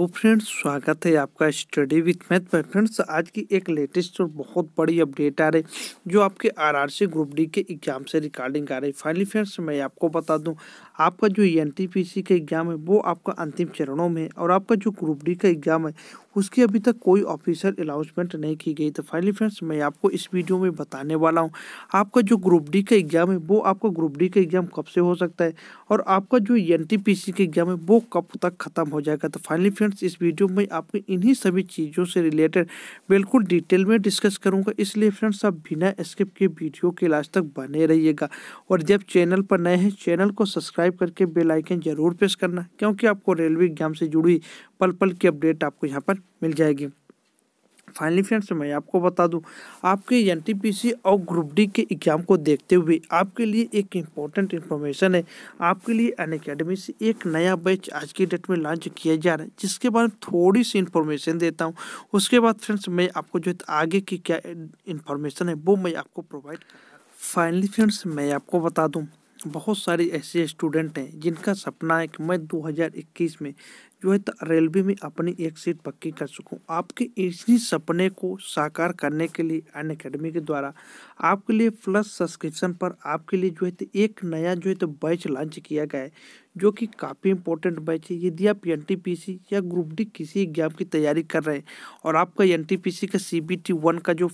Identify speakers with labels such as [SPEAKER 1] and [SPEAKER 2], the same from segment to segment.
[SPEAKER 1] hello friends स्वागत है आपका स्टडी विथ मैथ पर फ्रेंड्स आज की एक लेटेस्ट और बहुत बड़ी अपडेट आ रही जो आपके आरआरसी ग्रुप डी के एग्जाम से रिकॉर्डिंग आ रही फाइनली फ्रेंड्स मैं आपको बता दूं आपका जो एनटीपीसी का एग्जाम है वो आपका अंतिम चरणों में है और आपका जो ग्रुप डी का एग्जाम है उसकी अभी तक कोई ऑफिशियल अनाउंसमेंट नहीं की गई तो फाइनली फ्रेंड्स मैं आपको इस वीडियो में बताने वाला हूँ आपका जो ग्रुप डी का एग्ज़ाम है वो आपका ग्रुप डी का एग्ज़ाम कब से हो सकता है और आपका जो एन टी पी सी का एग्ज़ाम है वो कब तक ख़त्म हो जाएगा तो फाइनली फ्रेंड्स इस वीडियो में आपको इन्हीं सभी चीज़ों से रिलेटेड बिल्कुल डिटेल में डिस्कस करूँगा इसलिए फ्रेंड्स आप बिना स्किप के वीडियो के लास्ट तक बने रहिएगा और जब चैनल पर नए हैं चैनल को सब्सक्राइब करके बेलाइकन ज़रूर प्रेस करना क्योंकि आपको रेलवे एग्जाम से जुड़ी पल पल की अपडेट आपको यहाँ पर मिल जाएगी फाइनली फ्रेंड्स मैं आपको बता दूं आपके एन और ग्रुप डी के एग्ज़ाम को देखते हुए आपके लिए एक इम्पॉर्टेंट इन्फॉर्मेशन है आपके लिए अन अकेडमी से एक नया बैच आज की डेट में लॉन्च किया जा रहा है जिसके बारे में थोड़ी सी इन्फॉर्मेशन देता हूं उसके बाद फ्रेंड्स मैं आपको जो तो आगे की क्या इन्फॉर्मेशन है वो मैं आपको प्रोवाइड फाइनली फ्रेंड्स मैं आपको बता दूँ बहुत सारे ऐसे स्टूडेंट हैं जिनका सपना है कि मैं 2021 में जो है रेलवे में अपनी एक सीट पक्की कर सकूं आपके इसी सपने को साकार करने के लिए अन अकेडमी के द्वारा आपके लिए प्लस सब्सक्रिप्शन पर आपके लिए जो है तो एक नया जो है तो बैच लॉन्च किया गया है जो कि काफ़ी इंपॉर्टेंट बैच है यदि आप एन या ग्रुप डी किसी एग्जाम की तैयारी कर रहे हैं और आपका एन का सी बी टी वन का जो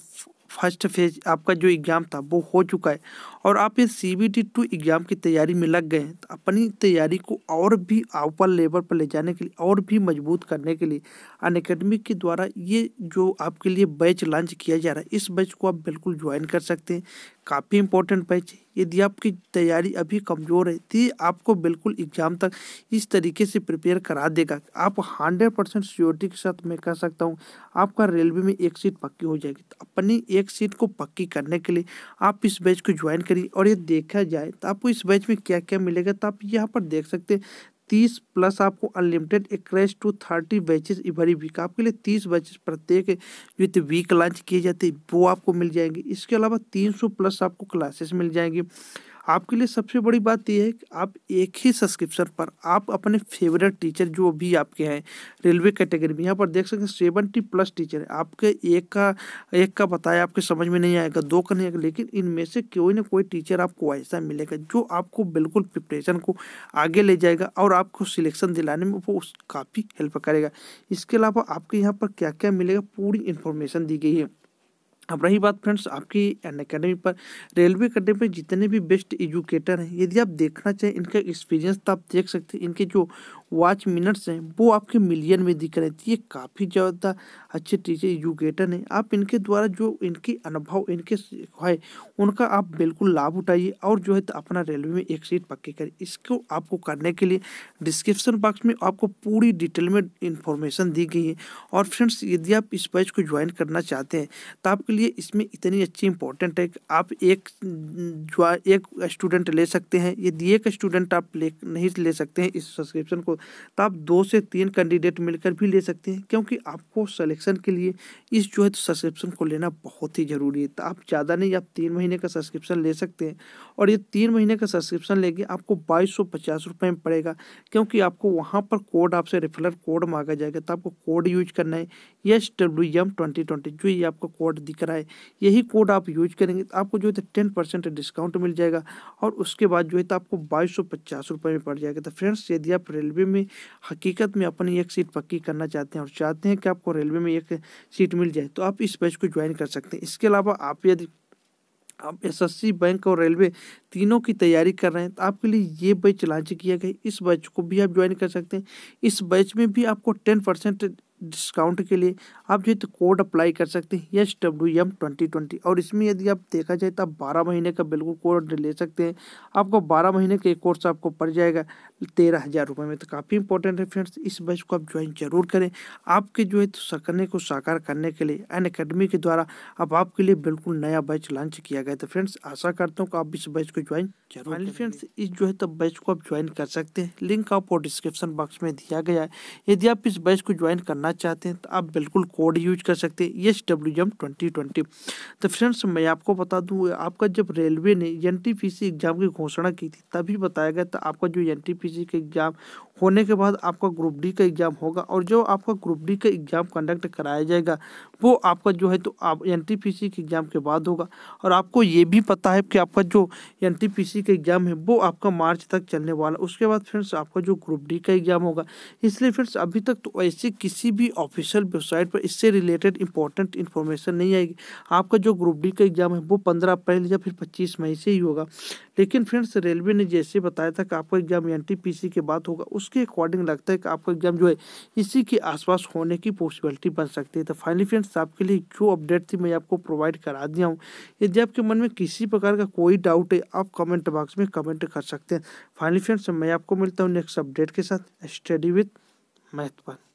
[SPEAKER 1] फर्स्ट फेज आपका जो एग्ज़ाम था वो हो चुका है और आप इस C B T two exam की तैयारी में लग गए हैं तो अपनी तैयारी को और भी ऊपर लेवल पर ले जाने के लिए और भी मजबूत करने के लिए अन अकेडमी के द्वारा ये जो आपके लिए बैच लॉन्च किया जा रहा है इस बैच को आप बिल्कुल ज्वाइन कर सकते हैं काफ़ी इंपॉर्टेंट बैच है यदि आपकी तैयारी अभी कमज़ोर है तो आपको बिल्कुल एग्जाम तक इस तरीके से प्रिपेयर करा देगा आप हंड्रेड परसेंट सिक्योरिटी के साथ मैं कह सकता हूँ आपका रेलवे में एक सीट पक्की हो जाएगी तो अपनी एक सीट को पक्की करने के लिए आप इस बैच को ज्वाइन करिए और ये देखा जाए तो आपको इस बैच में क्या क्या मिलेगा तो आप यहाँ पर देख सकते हैं तीस प्लस आपको unlimited access to thirty batches every week आपके लिए तीस बैचेस प्रत्येक विथ वीक लॉन्च किए जाते हैं वो आपको मिल जाएंगे इसके अलावा तीन सौ प्लस आपको क्लासेस मिल जाएंगी आपके लिए सबसे बड़ी बात यह है कि आप एक ही सब्सक्रिप्शन पर आप अपने फेवरेट टीचर जो भी आपके हैं रेलवे कैटेगरी में यहाँ पर देख सकते हैं सेवेंटी प्लस टीचर है आपके एक का एक का बताया आपके समझ में नहीं आएगा दो का नहीं आएगा लेकिन इनमें से कोई ना कोई टीचर आपको ऐसा मिलेगा जो आपको बिल्कुल प्रिपरेशन को आगे ले जाएगा और आपको सिलेक्शन दिलाने में वो काफ़ी हेल्प करेगा इसके अलावा आपके यहाँ पर क्या क्या मिलेगा पूरी इन्फॉर्मेशन दी गई है अब रही बात फ्रेंड्स आपकी एन अकेडमी पर रेलवे अकेडमी में जितने भी बेस्ट एजुकेटर हैं यदि आप देखना चाहें इनका एक्सपीरियंस तो आप देख सकते हैं इनके जो वॉच मिनट्स हैं वो आपके मिलियन में दिख रहे थे ये काफ़ी ज़्यादा अच्छे टीचर एजुकेटर हैं आप इनके द्वारा जो इनके अनुभव इनके है उनका आप बिल्कुल लाभ उठाइए और जो है तो अपना रेलवे में एक सीट पक्की करें इसको आपको करने के लिए डिस्क्रिप्सन बॉक्स में आपको पूरी डिटेल में इंफॉर्मेशन दी गई है और फ्रेंड्स यदि आप इस बैच को ज्वाइन करना चाहते हैं तो आपके लिए इसमें इतनी अच्छी इंपॉर्टेंट है कि आप एक जो एक स्टूडेंट ले सकते हैं यदि एक स्टूडेंट आप ले नहीं ले सकते हैं इस सब्सक्रिप्शन को तो आप दो से तीन कैंडिडेट मिलकर भी ले सकते हैं क्योंकि आपको सलेक्शन के लिए इस जो है तो सब्सक्रिप्शन को लेना बहुत ही ज़रूरी है तो आप ज़्यादा नहीं आप तीन महीने का सब्सक्रिप्शन ले सकते हैं और ये तीन महीने का सब्सक्रिप्शन लेंगे आपको बाईस सौ पचास में पड़ेगा क्योंकि आपको वहाँ पर कोड आपसे रेफरल कोड मांगा जाएगा तो आपको कोड यूज करना है S W M twenty twenty जो ये आपको कोड दिखा कराए यही कोड आप यूज करेंगे तो आपको जो है टेन परसेंट डिस्काउंट मिल जाएगा और उसके बाद जो है तो आपको बाईस सौ पचास रुपये में पड़ जाएगा तो फ्रेंड्स यदि आप रेलवे में हकीकत में अपनी एक सीट पक्की करना चाहते हैं और चाहते हैं कि आपको रेलवे में एक सीट मिल जाए तो आप इस बैच को ज्वाइन कर सकते हैं इसके अलावा आप यदि आप सी बैंक और रेलवे तीनों की तैयारी कर रहे हैं तो आपके लिए ये बैच लॉन्च किया गया इस बैच को भी आप ज्वाइन कर सकते हैं इस बैच में भी आपको टेन परसेंट डिस्काउंट के लिए आप जो है तो कोड अप्लाई कर सकते हैं H W M twenty twenty और इसमें यदि आप देखा जाए तो आप बारह महीने का बिल्कुल कोड ले सकते हैं आपको बारह महीने का एक कोर्स आपको पड़ जाएगा तेरह हज़ार रुपये में तो काफ़ी इंपॉर्टेंट है फ्रेंड्स इस बैच को आप ज्वाइन जरूर करें आपके जो है तो सकने को साकार करने के लिए एन अकेडमी के द्वारा अब आपके लिए बिल्कुल नया बैच लॉन्च किया गया तो फ्रेंड्स आशा करता हूँ कि आप इस बैच को ज्वाइन जरूर फ्रेंड्स इस जो है तो बैच को आप ज्वाइन कर सकते हैं लिंक आपको डिस्क्रिप्शन बॉक्स में दिया गया है यदि आप इस बैच को ज्वाइन करना करना चाहते हैं तो आप बिल्कुल कोड यूज कर सकते हैं S W M twenty twenty तो फ्रेंड्स मैं आपको बता दूँ आपका जब रेलवे ने एन एग्ज़ाम की घोषणा की थी तभी बताया गया था आपका जो एन टी का एग्ज़ाम होने के बाद आपका ग्रुप डी का एग्ज़ाम होगा और जो आपका ग्रुप डी का एग्ज़ाम कंडक्ट कराया जाएगा वो आपका जो है तो आप एन टी पी सी के एग्ज़ाम के बाद होगा और आपको ये भी पता है कि आपका जो एन टी पी सी का एग्ज़ाम है वो आपका मार्च तक चलने वाला उसके बाद फ्रेंड्स आपका जो ग्रुप डी का एग्ज़ाम होगा इसलिए फ्रेंड्स अभी तक तो ऐसे किसी भी ऑफिशियल वेबसाइट पर इससे रिलेटेड इंपॉर्टेंट इन्फॉर्मेशन नहीं आएगी आपका जो ग्रुप डी का एग्जाम है वो पंद्रह अप्रैल या फिर पच्चीस मई से ही होगा लेकिन फ्रेंड्स रेलवे ने जैसे बताया था कि आपका एग्जाम एन के बाद होगा उसके अकॉर्डिंग लगता है कि आपका एग्जाम जो है इसी के आसपास होने की पॉसिबिलिटी बन सकती है तो फाइनली फ्रेंड्स आपके लिए जो अपडेट थी मैं आपको प्रोवाइड करा दिया हूँ यदि आपके मन में किसी प्रकार का कोई डाउट है आप कमेंट बॉक्स में कमेंट कर सकते हैं फाइनली फ्रेंड्स मैं आपको मिलता हूँ नेक्स्ट अपडेट के साथ स्टडी विथ महत्वपूर्ण